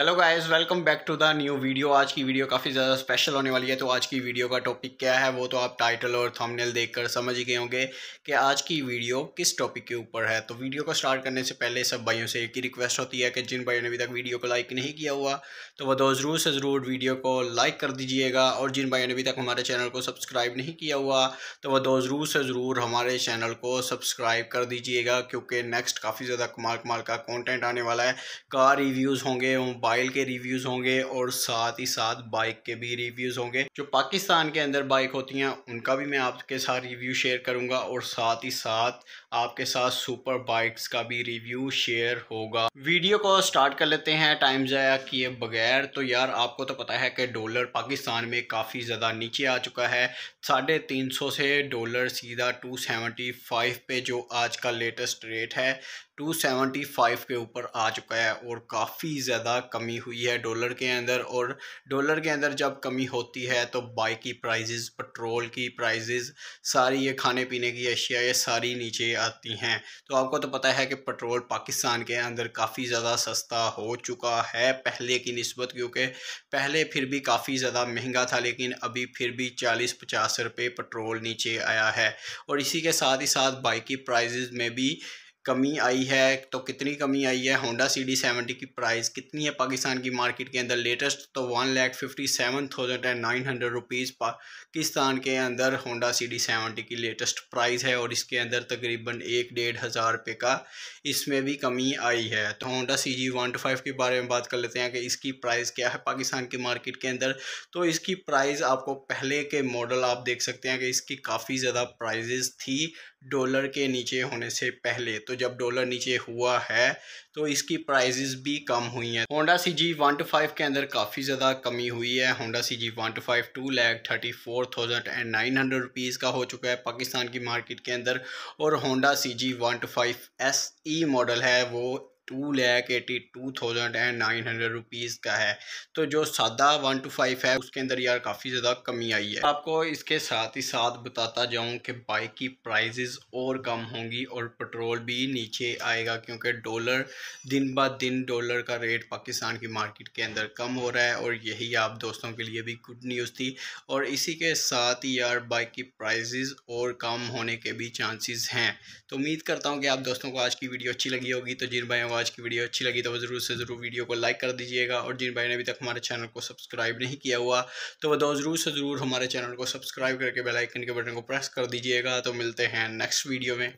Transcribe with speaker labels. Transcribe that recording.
Speaker 1: hello guys welcome back to the new video आज की video काफ़ी ज़्यादा स्पेशल होने वाली है तो आज की वीडियो का टॉपिक क्या है वो तो आप टाइटल और थंबनेल देखकर समझ गए होंगे कि आज की वीडियो किस टॉपिक के ऊपर है तो वीडियो को स्टार्ट करने से पहले सब भाइयों से एक ही रिक्वेस्ट होती है कि जिन भाइयों ने अभी तक वीडियो को लाइक नहीं किया हुआ तो वह दो ज़रूर से ज़रूर वीडियो को लाइक कर दीजिएगा और जिन भाइयों ने अभी तक हमारे चैनल को सब्सक्राइब नहीं किया हुआ तो वह दो ज़रूर से ज़रूर हमारे चैनल को सब्सक्राइब कर दीजिएगा क्योंकि नेक्स्ट काफ़ी ज़्यादा कमाल कमाल का कॉन्टेंट आने वाला है कार रिव्यूज़ होंगे मोबाइल के रिव्यूज़ होंगे और साथ ही साथ बाइक के भी रिव्यूज़ होंगे जो पाकिस्तान के अंदर बाइक होती हैं उनका भी मैं आपके साथ रिव्यू शेयर करूँगा और साथ ही साथ आपके साथ सुपर बाइक्स का भी रिव्यू शेयर होगा वीडियो को स्टार्ट कर लेते हैं टाइम जया किए बगैर तो यार आपको तो पता है कि डॉलर पाकिस्तान में काफ़ी ज़्यादा नीचे आ चुका है साढ़े तीन सौ से डॉलर सीधा टू सेवेंटी फाइव पे जो आज का लेटेस्ट रेट है 275 के ऊपर आ चुका है और काफ़ी ज़्यादा कमी हुई है डॉलर के अंदर और डॉलर के अंदर जब कमी होती है तो बाइक की प्राइजेज़ पेट्रोल की प्राइजेज़ सारी ये खाने पीने की अशिया ये सारी नीचे आती हैं तो आपको तो पता है कि पेट्रोल पाकिस्तान के अंदर काफ़ी ज़्यादा सस्ता हो चुका है पहले की नस्बत क्योंकि पहले फिर भी काफ़ी ज़्यादा महंगा था लेकिन अभी फिर भी चालीस पचास रुपये पेट्रोल नीचे आया है और इसी के साथ ही साथ बाइक की प्राइजेज़ में भी कमी आई है तो कितनी कमी आई है होंडा सी डी सेवेंटी की प्राइस कितनी है पाकिस्तान की मार्केट के अंदर लेटेस्ट तो one lakh fifty seven thousand and nine hundred rupees Pakistan के अंदर होंडा सी डी सेवेंटी की लेटेस्ट प्राइस है और इसके अंदर तकरीबन एक डेढ़ हज़ार रुपये का इसमें भी कमी आई है तो Honda C G one two five के बारे में बात कर लेते हैं कि इसकी प्राइस क्या है पाकिस्तान की मार्केट के अंदर तो इसकी प्राइस आपको पहले के मॉडल आप देख सकते हैं कि इसकी काफ़ी ज़्यादा प्राइजेज थी डॉलर के नीचे होने से पहले तो जब डॉलर नीचे हुआ है तो इसकी प्राइजेस भी कम हुई हैं Honda C G one two five के अंदर काफ़ी ज़्यादा कमी हुई है Honda C G one two five two lakh thirty four thousand and nine hundred rupees का हो चुका है पाकिस्तान की मार्केट के अंदर और Honda C G one two five S E model है वो two lakh eighty two thousand and nine hundred rupees का है तो जो सादा वन टू फाइव है उसके अंदर यार काफ़ी ज़्यादा कमी आई है आपको इसके साथ ही साथ बताता जाऊँ कि बाइक की प्राइजेज़ और कम होंगी और पेट्रोल भी नीचे आएगा क्योंकि डॉलर दिन ब दिन डॉलर का रेट पाकिस्तान की मार्केट के अंदर कम हो रहा है और यही आप दोस्तों के लिए भी गुड न्यूज़ थी और इसी के साथ ही यार बाइक की प्राइजेज़ और कम होने के भी चांसेज हैं तो उम्मीद करता हूँ कि आप दोस्तों को आज की वीडियो अच्छी लगी होगी तो जिन भाई आज की वीडियो अच्छी लगी तो ज़रूर से ज़रूर वीडियो को लाइक कर दीजिएगा और जिन भाई ने अभी तक हमारे चैनल को सब्सक्राइब नहीं किया हुआ तो वह ज़रूर से ज़रूर हमारे चैनल को सब्सक्राइब करके बेलाइकन के बटन को प्रेस कर दीजिएगा तो मिलते हैं नेक्स्ट वीडियो में